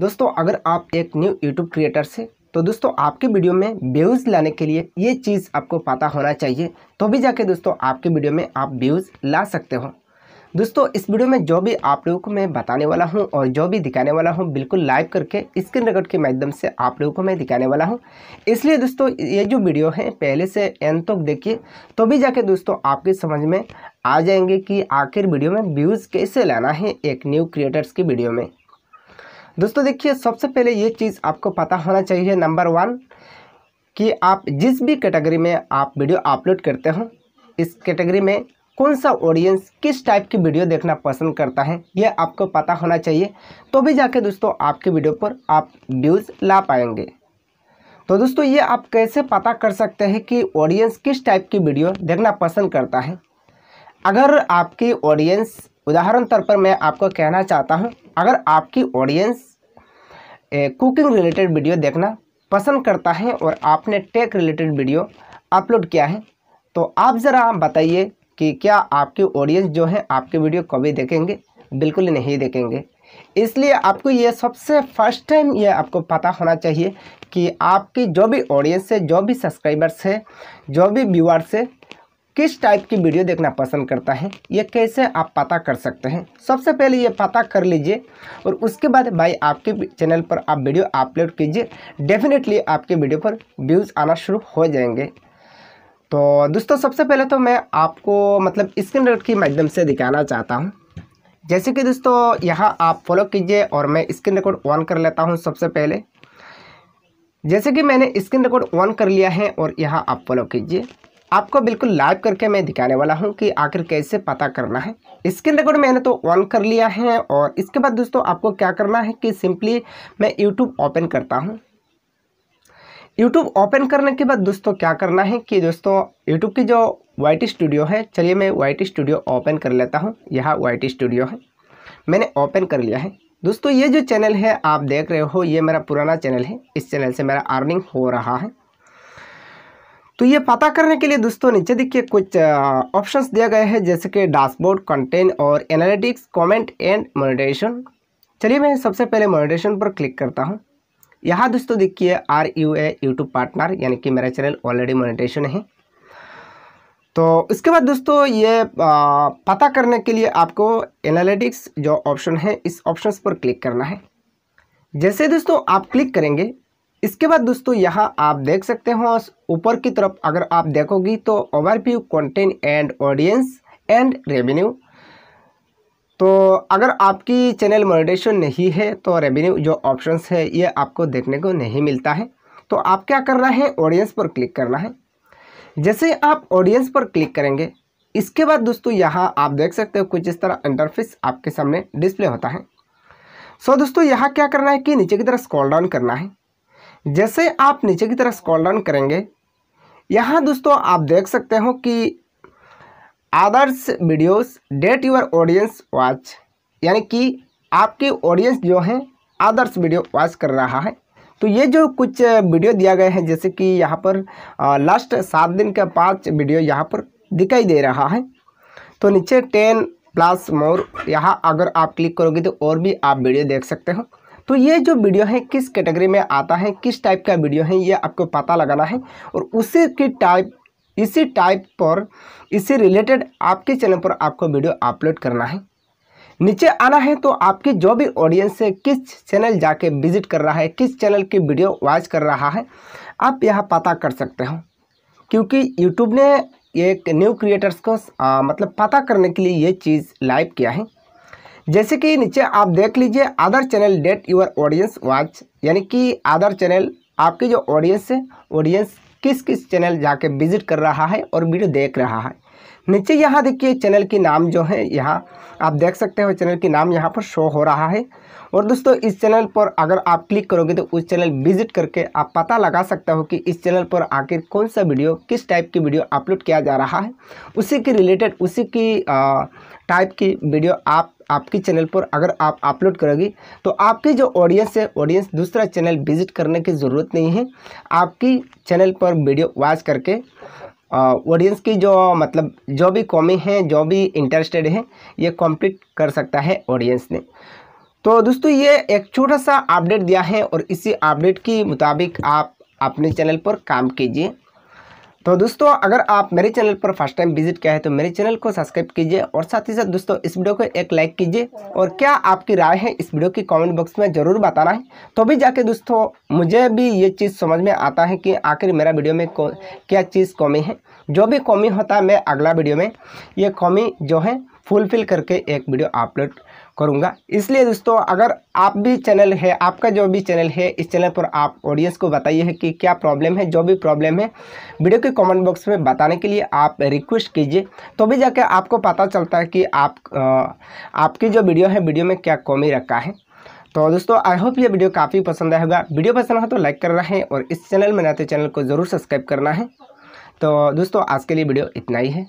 दोस्तों अगर आप एक न्यू यूट्यूब क्रिएटर से तो दोस्तों आपके वीडियो में व्यूज़ लाने के लिए ये चीज़ आपको पता होना चाहिए तो भी जाके दोस्तों आपके वीडियो में आप व्यूज़ ला सकते हो दोस्तों इस वीडियो में जो भी आप लोगों को मैं बताने वाला हूं और जो भी दिखाने वाला हूं बिल्कुल लाइव करके स्क्रीन रिकॉर्ड के माध्यम से आप लोगों को मैं दिखाने वाला हूं इसलिए दोस्तों ये जो वीडियो है पहले से एन तक तो देखिए तो भी जाके दोस्तों आपकी समझ में आ जाएंगे कि आखिर वीडियो में व्यूज़ कैसे लाना है एक न्यू क्रिएटर्स की वीडियो में दोस्तों देखिए सबसे पहले ये चीज़ आपको पता होना चाहिए नंबर वन कि आप जिस भी कैटेगरी में आप वीडियो अपलोड करते हो इस कैटेगरी में कौन सा ऑडियंस किस टाइप की वीडियो देखना पसंद करता है यह आपको पता होना चाहिए तो भी जाके दोस्तों आपके वीडियो पर आप व्यूज़ ला पाएंगे तो दोस्तों ये आप कैसे पता कर सकते हैं कि ऑडियंस किस टाइप की वीडियो देखना पसंद करता है अगर आपकी ऑडियंस उदाहरण तौर पर मैं आपको कहना चाहता हूँ अगर आपकी ऑडियंस कुकिंग रिलेटेड वीडियो देखना पसंद करता है और आपने टेक रिलेटेड वीडियो अपलोड किया है तो आप ज़रा बताइए कि क्या आपके ऑडियंस जो है आपके वीडियो कभी देखेंगे बिल्कुल नहीं देखेंगे इसलिए आपको ये सबसे फर्स्ट टाइम ये आपको पता होना चाहिए कि आपकी जो भी ऑडियंस है जो भी सब्सक्राइबर्स है जो भी व्यूअर्स है किस टाइप की वीडियो देखना पसंद करता है ये कैसे आप पता कर सकते हैं सबसे पहले ये पता कर लीजिए और उसके बाद भाई आपके चैनल पर आप वीडियो अपलोड कीजिए डेफिनेटली आपके वीडियो पर व्यूज़ आना शुरू हो जाएंगे तो दोस्तों सबसे पहले तो मैं आपको मतलब स्क्रीन रेट के माध्यम से दिखाना चाहता हूँ जैसे कि दोस्तों यहाँ आप फॉलो कीजिए और मैं स्क्रीन रिकॉर्ड ऑन कर लेता हूँ सबसे पहले जैसे कि मैंने स्क्रीन रिकॉर्ड ऑन कर लिया है और यहाँ आप फॉलो कीजिए आपको बिल्कुल लाइव करके मैं दिखाने वाला हूँ कि आखिर कैसे पता करना है स्क्रीन रिकॉर्ड मैंने तो ऑन कर लिया है और इसके बाद दोस्तों आपको क्या करना है कि सिंपली मैं यूट्यूब ओपन करता हूँ यूट्यूब ओपन करने के बाद दोस्तों क्या करना है कि दोस्तों यूट्यूब की जो वाइट स्टूडियो है चलिए मैं वाइट स्टूडियो ओपन कर लेता हूँ यहाँ वाइट स्टूडियो है मैंने ओपन कर लिया है दोस्तों ये जो चैनल है आप देख रहे हो ये मेरा पुराना चैनल है इस चैनल से मेरा अर्निंग हो रहा है तो ये पता करने के लिए दोस्तों नीचे देखिए कुछ ऑप्शंस दिया गया है जैसे कि डैशबोर्ड कंटेंट और एनालिटिक्स कमेंट एंड मोनिटेशन चलिए मैं सबसे पहले मोनिटेशन पर क्लिक करता हूँ यहाँ दोस्तों देखिए are you a YouTube partner यानी कि मेरा चैनल ऑलरेडी मोनिटेशन है तो इसके बाद दोस्तों ये पता करने के लिए आपको एनालिटिक्स जो ऑप्शन है इस ऑप्शन पर क्लिक करना है जैसे दोस्तों आप क्लिक करेंगे इसके बाद दोस्तों यहाँ आप देख सकते हो ऊपर की तरफ अगर आप देखोगी तो overview content and audience and revenue तो अगर आपकी चैनल मोडिटेशन नहीं है तो रेवेन्यू जो ऑप्शंस है ये आपको देखने को नहीं मिलता है तो आप क्या करना है ऑडियंस पर क्लिक करना है जैसे आप ऑडियंस पर क्लिक करेंगे इसके बाद दोस्तों यहाँ आप देख सकते हो कुछ इस तरह इंटरफेस आपके सामने डिस्प्ले होता है सो दोस्तों यहाँ क्या करना है कि नीचे की तरफ स्क्रॉल डाउन करना है जैसे आप नीचे की तरफ स्कॉल डाउन करेंगे यहाँ दोस्तों आप देख सकते हो कि other videos that your audience watch यानी कि आपके ऑडियंस जो हैं आदर्श वीडियो वॉच कर रहा है तो ये जो कुछ वीडियो दिया गया है जैसे कि यहाँ पर लास्ट सात दिन का पाँच वीडियो यहाँ पर दिखाई दे रहा है तो नीचे टेन प्लस मोर यहाँ अगर आप क्लिक करोगे तो और भी आप वीडियो देख सकते हो तो ये जो वीडियो है किस कैटेगरी में आता है किस टाइप का वीडियो है ये आपको पता लगाना है और उसी के टाइप इसी टाइप पर इसी रिलेटेड आपके चैनल पर आपको वीडियो अपलोड करना है नीचे आना है तो आपके जो भी ऑडियंस है किस चैनल जाके विजिट कर रहा है किस चैनल की वीडियो वॉच कर रहा है आप यह पता कर सकते हो क्योंकि यूट्यूब ने एक न्यू क्रिएटर्स को आ, मतलब पता करने के लिए ये चीज़ लाइव किया है जैसे कि नीचे आप देख लीजिए other channel that your audience watch यानी कि अदर चैनल आपके जो ऑडियंस है ऑडियंस किस किस चैनल जाके विजिट कर रहा है और वीडियो देख रहा है नीचे यहाँ देखिए चैनल की नाम जो है यहाँ आप देख सकते हो चैनल की नाम यहाँ पर शो हो रहा है और दोस्तों इस चैनल पर अगर आप क्लिक करोगे तो उस चैनल विजिट करके आप पता लगा सकते हो कि इस चैनल पर आखिर कौन सा वीडियो किस टाइप की वीडियो अपलोड किया जा रहा है उसी के रिलेटेड उसी की टाइप की वीडियो आप आपके चैनल पर अगर आप अपलोड करोगे तो आपकी जो ऑडियंस है ऑडियंस दूसरा चैनल विजिट करने की ज़रूरत नहीं है आपकी चैनल पर वीडियो वॉच करके ऑडियंस की जो मतलब जो भी कॉमी है जो भी इंटरेस्टेड है ये कंप्लीट कर सकता है ऑडियंस ने तो दोस्तों ये एक छोटा सा अपडेट दिया है और इसी अपडेट के मुताबिक आप अपने चैनल पर काम कीजिए तो दोस्तों अगर आप मेरे चैनल पर फर्स्ट टाइम विजिट किया है तो मेरे चैनल को सब्सक्राइब कीजिए और साथ ही साथ दोस्तों इस वीडियो को एक लाइक कीजिए और क्या आपकी राय है इस वीडियो की कमेंट बॉक्स में ज़रूर बताना है तो भी जाके दोस्तों मुझे भी ये चीज़ समझ में आता है कि आखिर मेरा वीडियो में क्या चीज़ कमी है जो भी कमी होता है मैं अगला वीडियो में ये कमी जो है फुलफिल करके एक वीडियो अपलोड करूँगा इसलिए दोस्तों अगर आप भी चैनल है आपका जो भी चैनल है इस चैनल पर आप ऑडियंस को बताइए कि क्या प्रॉब्लम है जो भी प्रॉब्लम है वीडियो के कमेंट बॉक्स में बताने के लिए आप रिक्वेस्ट कीजिए तो भी जाके आपको पता चलता है कि आप आपकी जो वीडियो है वीडियो में क्या कमी रखा है तो दोस्तों आई होप ये वीडियो काफ़ी पसंद आया होगा वीडियो पसंद हो तो लाइक करना है और इस चैनल में नाते तो चैनल को ज़रूर सब्सक्राइब करना है तो दोस्तों आज के लिए वीडियो इतना ही है